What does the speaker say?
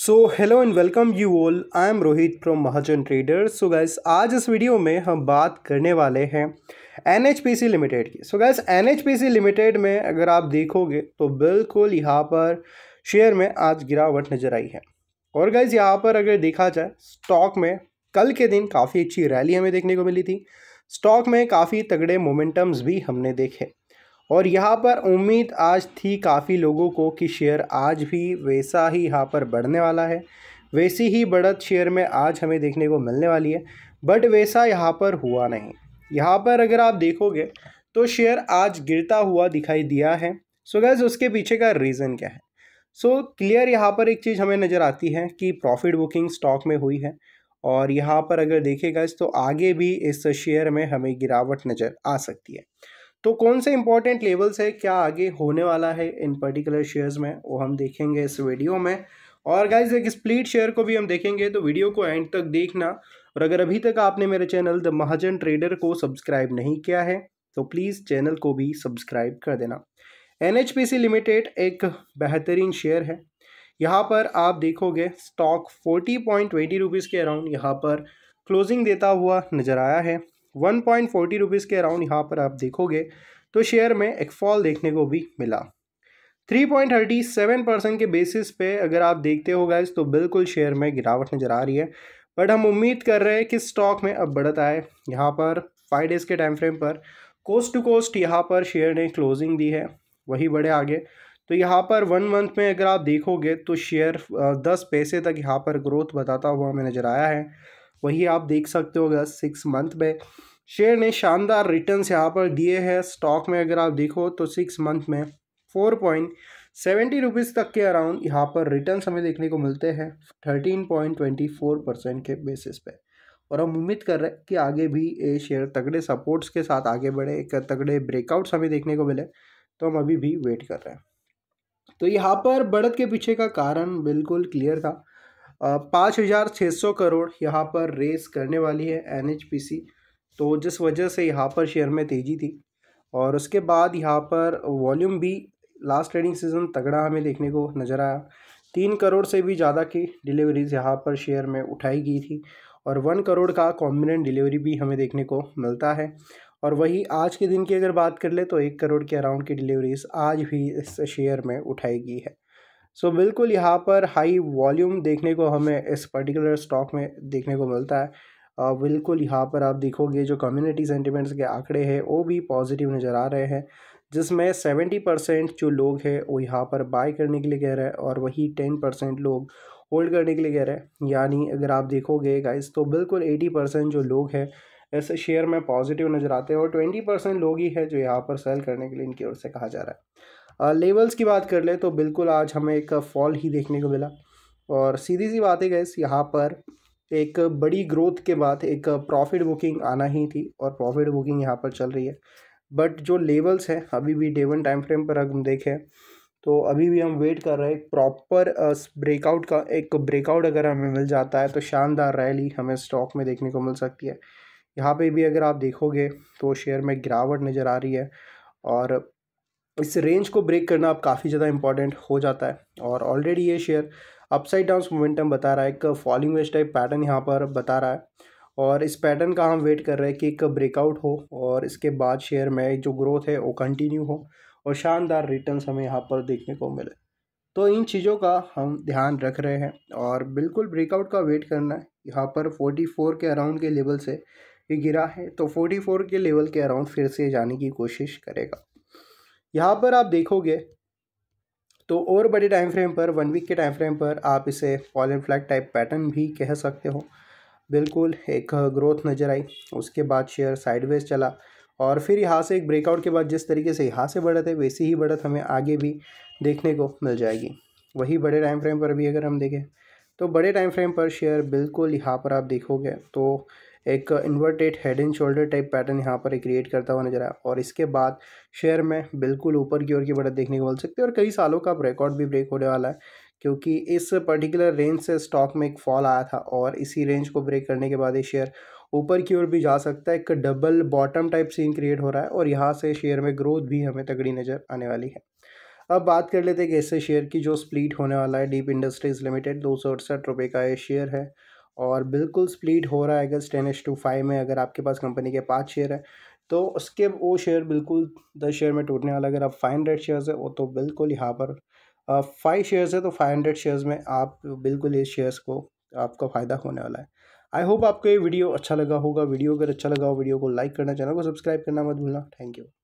so hello and welcome you all I am Rohit from Mahajan trader so guys आज इस video में हम बात करने वाले हैं N H P C limited की so guys N H P C limited में अगर आप देखोगे तो बिल्कुल यहाँ पर शेयर में आज गिरावट नज़र आई है और गैस यहाँ पर अगर देखा जाए स्टॉक में कल के दिन काफ़ी अच्छी रैली हमें देखने को मिली थी स्टॉक में काफ़ी तगड़े मोमेंटम्स भी हमने देखे और यहाँ पर उम्मीद आज थी काफ़ी लोगों को कि शेयर आज भी वैसा ही यहाँ पर बढ़ने वाला है वैसी ही बढ़त शेयर में आज हमें देखने को मिलने वाली है बट वैसा यहाँ पर हुआ नहीं यहाँ पर अगर आप देखोगे तो शेयर आज गिरता हुआ दिखाई दिया है सो so गैस उसके पीछे का रीज़न क्या है सो so, क्लियर यहाँ पर एक चीज़ हमें नज़र आती है कि प्रॉफिट बुकिंग स्टॉक में हुई है और यहाँ पर अगर देखेगा तो आगे भी इस शेयर में हमें गिरावट नज़र आ सकती है तो कौन से इंपॉर्टेंट लेवल्स है क्या आगे होने वाला है इन पर्टिकुलर शेयर्स में वो हम देखेंगे इस वीडियो में और गाइज एक स्प्लिट शेयर को भी हम देखेंगे तो वीडियो को एंड तक देखना और अगर अभी तक आपने मेरे चैनल द महाजन ट्रेडर को सब्सक्राइब नहीं किया है तो प्लीज़ चैनल को भी सब्सक्राइब कर देना एन लिमिटेड एक बेहतरीन शेयर है यहाँ पर आप देखोगे stock forty point twenty rupees के अराउंड यहाँ पर क्लोजिंग देता हुआ नज़र आया है वन पॉइंट फोर्टी रुपीज़ के अराउंड यहाँ पर आप देखोगे तो शेयर में एक फॉल देखने को भी मिला three point thirty seven percent के बेसिस पे अगर आप देखते हो गाइज तो बिल्कुल शेयर में गिरावट नज़र आ रही है बट हम उम्मीद कर रहे हैं कि स्टॉक में अब बढ़त आए यहाँ पर फाइव डेज़ के टाइम फ्रेम पर कोस्ट टू कोस्ट यहाँ पर शेयर ने क्लोजिंग दी है वही बढ़े आगे तो यहाँ पर वन मंथ में अगर आप देखोगे तो शेयर दस पैसे तक यहाँ पर ग्रोथ बताता हुआ हमें नज़र आया है वही आप देख सकते हो अगर सिक्स मंथ में शेयर ने शानदार रिटर्न यहाँ पर दिए हैं स्टॉक में अगर आप देखो तो सिक्स मंथ में फोर पॉइंट सेवेंटी रुपीज़ तक के अराउंड यहाँ पर रिटर्न हमें देखने को मिलते हैं thirteen point twenty four percent के बेसिस पे और हम उम्मीद कर रहे हैं कि आगे भी ये शेयर तगड़े सपोर्ट्स के साथ आगे बढ़े एक तगड़े ब्रेकआउट्स हमें देखने को मिले तो हम अभी भी वेट कर रहे हैं तो यहाँ पर बढ़त के पीछे का कारण बिल्कुल क्लियर था पाँच हज़ार छः सौ करोड़ यहाँ पर रेस करने वाली है एन एच पी सी तो जिस वजह से यहाँ पर शेयर में तेज़ी थी और उसके बाद यहाँ पर वॉल्यूम भी लास्ट ट्रेडिंग सीजन तगड़ा हमें देखने को नज़र आया तीन करोड़ से भी ज़्यादा की डिलीवरीज यहाँ पर शेयर में उठाई गई थी और वन करोड़ का कॉम्बिनेंट डिलीवरी भी हमें देखने को मिलता है और वही आज के दिन की अगर बात कर ले तो एक करोड़ के अराउंड की डिलीवरीज आज भी इस शेयर में उठाई गई है सो so, बिल्कुल यहाँ पर हाई वॉल्यूम देखने को हमें इस पर्टिकुलर स्टॉक में देखने को मिलता है बिल्कुल यहाँ पर आप देखोगे जो कम्युनिटी सेंटिमेंट्स के आंकड़े हैं वो भी पॉजिटिव नज़र आ रहे हैं जिसमें सेवेंटी परसेंट जो लोग हैं वो यहाँ पर बाय करने के लिए कह रहे हैं और वही टेन परसेंट लोग होल्ड करने के लिए कह रहे हैं यानी अगर आप देखोगे गाइस तो बिल्कुल एटी परसेंट जो लोग हैं ऐसे शेयर में पॉजिटिव नज़र आते हैं और ट्वेंटी परसेंट लोग ही है जो यहाँ पर सेल करने के लिए इनकी ओर से कहा जा रहा है लेवल्स की बात कर ले तो बिल्कुल आज हमें एक फॉल ही देखने को मिला और सीधी सी बात है गैस यहाँ पर एक बड़ी ग्रोथ के बाद एक प्रॉफिट बुकिंग आना ही थी और प्रॉफिट बुकिंग यहाँ पर चल रही है बट जो लेवल्स हैं अभी भी डे वन टाइम फ्रेम पर अगर हम देखें तो अभी भी हम वेट कर रहे हैं प्रॉपर ब्रेकआउट का एक ब्रेकआउट अगर हमें मिल जाता है तो शानदार रैली हमें स्टॉक में देखने को मिल सकती है यहाँ पे भी अगर आप देखोगे तो शेयर में गिरावट नज़र आ रही है और इस रेंज को ब्रेक करना अब काफ़ी ज़्यादा इम्पॉर्टेंट हो जाता है और ऑलरेडी ये शेयर अपसाइड डाउन मोमेंटम बता रहा है एक फॉलिंग वेज टाइप पैटर्न यहाँ पर बता रहा है और इस पैटर्न का हम वेट कर रहे हैं कि एक ब्रेकआउट हो और इसके बाद शेयर में जो ग्रोथ है वो कंटिन्यू हो और शानदार रिटर्न हमें यहाँ पर देखने को मिले तो इन चीज़ों का हम ध्यान रख रहे हैं और बिल्कुल ब्रेकआउट का वेट करना है यहाँ पर 44 के अराउंड के लेवल से ये गिरा है तो 44 के लेवल के अराउंड फिर से जाने की कोशिश करेगा यहाँ पर आप देखोगे तो और बड़े टाइम फ्रेम पर वन वीक के टाइम फ्रेम पर आप इसे fall and flag type pattern भी कह सकते हो बिल्कुल एक ग्रोथ नज़र आई उसके बाद शेयर साइडवेज चला और फिर यहाँ से एक ब्रेकआउट के बाद जिस तरीके से यहाँ से बढ़त है वैसी ही बढ़त हमें आगे भी देखने को मिल जाएगी वही बड़े टाइम फ्रेम पर भी अगर हम देखें तो बड़े टाइम फ्रेम पर शेयर बिल्कुल यहाँ पर आप देखोगे तो एक inverted head and shoulder type pattern यहाँ पर क्रिएट करता हुआ नजर आया और इसके बाद शेयर में बिल्कुल ऊपर की ओर की बढ़त देखने को मिल सकती है और कई सालों का रिकॉर्ड भी ब्रेक होने वाला है क्योंकि इस पर्टिकुलर रेंज से स्टॉक में एक फॉल आया था और इसी रेंज को ब्रेक करने के बाद ये शेयर ऊपर की ओर भी जा सकता है एक double bottom type scene create हो रहा है और यहाँ से शेयर में ग्रोथ भी हमें तगड़ी नज़र आने वाली है अब बात कर लेते हैं कैसे शेयर की जो स्प्लिट होने वाला है डीप इंडस्ट्रीज़ लिमिटेड दो सौ अड़सठ रुपये का ये शेयर है और बिल्कुल स्प्लिट हो रहा है अगर टेन एस टू फाइव में अगर आपके पास कंपनी के पाँच शेयर है तो उसके वो शेयर बिल्कुल दस शेयर में टूटने वाला अगर आप फाइव हंड्रेड शेयर्स है वो तो बिल्कुल यहाँ पर फाइव शेयर्स है तो फाइव हंड्रेड शेयर्स में आप बिल्कुल इस शेयर्स को आपका फ़ायदा होने वाला है आई होप आपको ये वीडियो अच्छा लगा होगा वीडियो अगर अच्छा लगा हो वीडियो को लाइक करना चैनल को सब्सक्राइब करना मत भूलना थैंक यू